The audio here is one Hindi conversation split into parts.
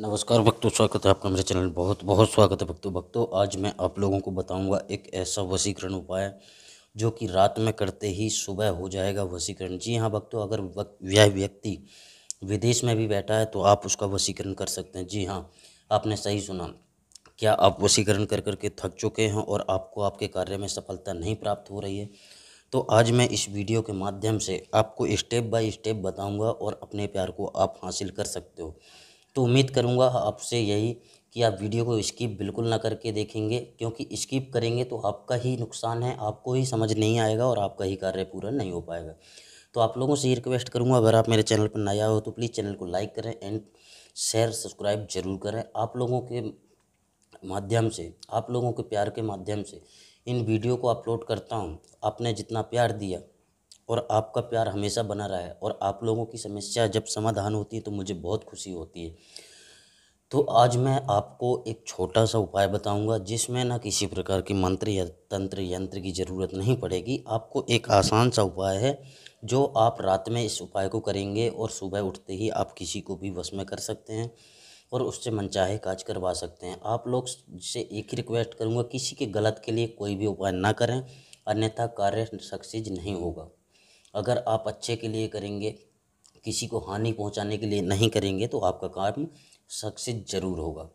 नमस्कार भक्तों स्वागत है आपका मेरे चैनल बहुत बहुत स्वागत है भक्तों भक्तों आज मैं आप लोगों को बताऊंगा एक ऐसा वसीकरण उपाय जो कि रात में करते ही सुबह हो जाएगा वसीकरण जी हाँ भक्तों अगर वह व्यक्ति विदेश में भी बैठा है तो आप उसका वसीकरण कर सकते हैं जी हाँ आपने सही सुना क्या आप वसीकरण कर करके थक चुके हैं और आपको आपके कार्य में सफलता नहीं प्राप्त हो रही है तो आज मैं इस वीडियो के माध्यम से आपको स्टेप बाय स्टेप बताऊँगा और अपने प्यार को आप हासिल कर सकते हो तो उम्मीद करूँगा आपसे यही कि आप वीडियो को स्किप बिल्कुल ना करके देखेंगे क्योंकि स्किप करेंगे तो आपका ही नुकसान है आपको ही समझ नहीं आएगा और आपका ही कार्य पूरा नहीं हो पाएगा तो आप लोगों से ये रिक्वेस्ट करूँगा अगर आप मेरे चैनल पर नया हो तो प्लीज़ चैनल को लाइक करें एंड शेयर सब्सक्राइब जरूर करें आप लोगों के माध्यम से आप लोगों के प्यार के माध्यम से इन वीडियो को अपलोड करता हूँ आपने जितना प्यार दिया और आपका प्यार हमेशा बना रहा है और आप लोगों की समस्या जब समाधान होती है तो मुझे बहुत खुशी होती है तो आज मैं आपको एक छोटा सा उपाय बताऊंगा जिसमें ना किसी प्रकार की मंत्र या तंत्र यंत्र की ज़रूरत नहीं पड़ेगी आपको एक आसान सा उपाय है जो आप रात में इस उपाय को करेंगे और सुबह उठते ही आप किसी को भी वश में कर सकते हैं और उससे मनचाहे काज करवा सकते हैं आप लोग से एक ही रिक्वेस्ट करूँगा किसी के गलत के लिए कोई भी उपाय ना करें अन्यथा कार्य सक्सेज नहीं होगा अगर आप अच्छे के लिए करेंगे किसी को हानि पहुंचाने के लिए नहीं करेंगे तो आपका काम सक्सेस ज़रूर होगा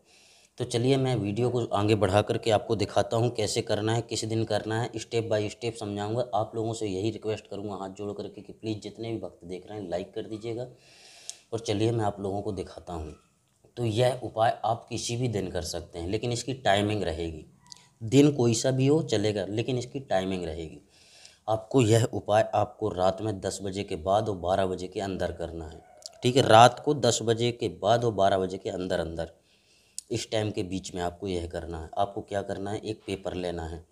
तो चलिए मैं वीडियो को आगे बढ़ा करके आपको दिखाता हूँ कैसे करना है किस दिन करना है स्टेप बाय स्टेप समझाऊंगा आप लोगों से यही रिक्वेस्ट करूँगा हाथ जोड़ करके कि प्लीज़ जितने भी वक्त देख रहे हैं लाइक कर दीजिएगा और चलिए मैं आप लोगों को दिखाता हूँ तो यह उपाय आप किसी भी दिन कर सकते हैं लेकिन इसकी टाइमिंग रहेगी दिन कोई सा भी हो चलेगा लेकिन इसकी टाइमिंग रहेगी आपको यह उपाय आपको रात में दस बजे के बाद और बारह बजे के अंदर करना है ठीक है रात को दस बजे के बाद और बारह बजे के अंदर अंदर इस टाइम के बीच में आपको यह करना है आपको क्या करना है एक पेपर लेना है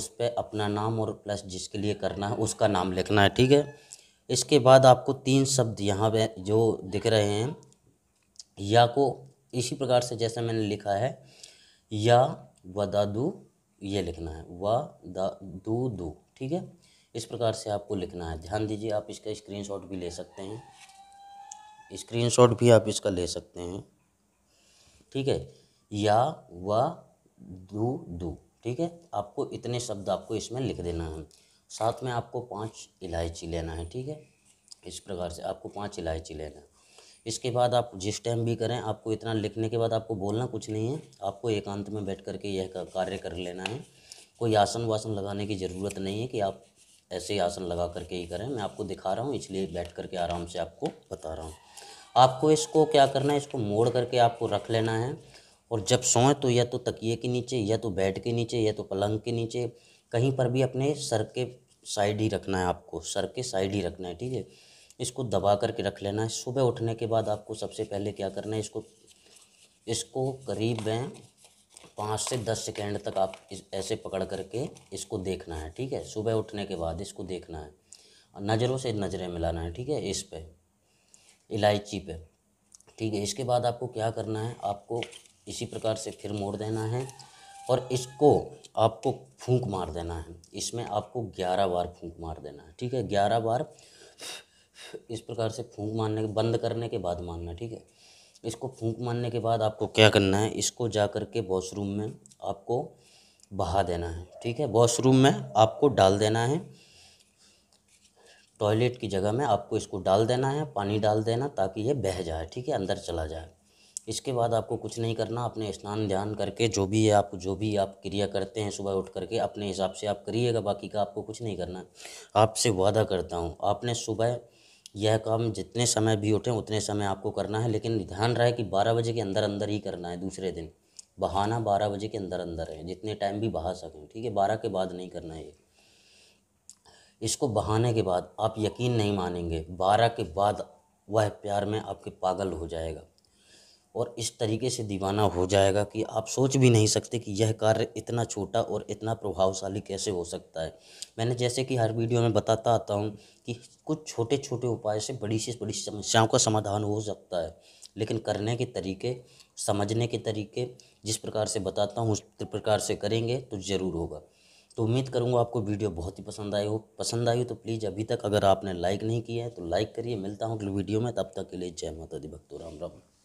उस पर अपना नाम और प्लस जिसके लिए करना है उसका नाम लिखना है ठीक है इसके बाद आपको तीन शब्द यहाँ पे जो दिख रहे हैं या को इसी प्रकार से जैसे मैंने लिखा है या व दादू ये लिखना है व दा दू दू ठीक है इस प्रकार से आपको लिखना है ध्यान दीजिए आप इसका स्क्रीनशॉट भी ले सकते हैं स्क्रीनशॉट भी आप इसका ले सकते हैं ठीक है या व दू दू ठीक है आपको इतने शब्द आपको इसमें लिख देना है साथ में आपको पांच इलायची लेना है ठीक है इस प्रकार से आपको पांच इलायची लेना है इसके बाद आप जिस टाइम भी करें आपको इतना लिखने के बाद आपको बोलना कुछ नहीं है आपको एकांत में बैठ करके यह कार्य कर लेना है कोई आसन वासन लगाने की ज़रूरत नहीं है कि आप ऐसे ही आसन लगा करके ही करें मैं आपको दिखा रहा हूँ इसलिए बैठ करके आराम से आपको बता रहा हूँ आपको इसको क्या करना है इसको मोड़ करके आपको रख लेना है और जब सोएं तो या तो तकिए के नीचे या तो बेड के नीचे या तो पलंग के नीचे कहीं पर भी अपने सर के साइड ही रखना है आपको सर के साइड ही रखना है ठीक है इसको दबा करके रख लेना है सुबह उठने के बाद आपको सबसे पहले क्या करना है इसको इसको करीब में पाँच से दस सेकेंड तक आप इस ऐसे पकड़ करके इसको देखना है ठीक है सुबह उठने के बाद इसको देखना है नज़रों से नज़रें मिलाना है ठीक है इस पे इलायची पे ठीक है इसके बाद आपको क्या करना है आपको इसी प्रकार से फिर मोड़ देना है और इसको आपको फूंक मार देना है इसमें आपको ग्यारह बार फूंक मार देना है ठीक है ग्यारह बार इस प्रकार से फूंक मारने के बंद करने के बाद मारना ठीक है इसको फूंक मारने के बाद आपको क्या करना है इसको जा कर के वॉशरूम में आपको बहा देना है ठीक है वॉशरूम में आपको डाल देना है टॉयलेट की जगह में आपको इसको डाल देना है पानी डाल देना ताकि ये बह जाए ठीक है अंदर चला जाए इसके बाद आपको कुछ नहीं करना अपने स्नान ध्यान करके जो भी है आप जो भी आप क्रिया करते हैं सुबह उठ करके अपने हिसाब से आप करिएगा बाकी का आपको कुछ नहीं करना है आपसे वादा करता हूँ आपने सुबह यह काम जितने समय भी उठें उतने समय आपको करना है लेकिन ध्यान रहे कि बारह बजे के अंदर अंदर ही करना है दूसरे दिन बहाना बारह बजे के अंदर अंदर है जितने टाइम भी बहा सकें ठीक है बारह के बाद नहीं करना है इसको बहाने के बाद आप यकीन नहीं मानेंगे बारह के बाद वह प्यार में आपके पागल हो जाएगा और इस तरीके से दीवाना हो जाएगा कि आप सोच भी नहीं सकते कि यह कार्य इतना छोटा और इतना प्रभावशाली कैसे हो सकता है मैंने जैसे कि हर वीडियो में बताता आता हूँ कि कुछ छोटे छोटे उपाय से बड़ी से बड़ी समस्याओं का समाधान हो सकता है लेकिन करने के तरीके समझने के तरीके जिस प्रकार से बताता हूँ उस प्रकार से करेंगे तो ज़रूर होगा तो उम्मीद करूँगा आपको वीडियो बहुत ही पसंद आई हो पसंद आई हो तो प्लीज़ अभी तक अगर आपने लाइक नहीं किया है तो लाइक करिए मिलता हूँ अगले वीडियो में तब तक के लिए जय माता दी भक्तों राम राम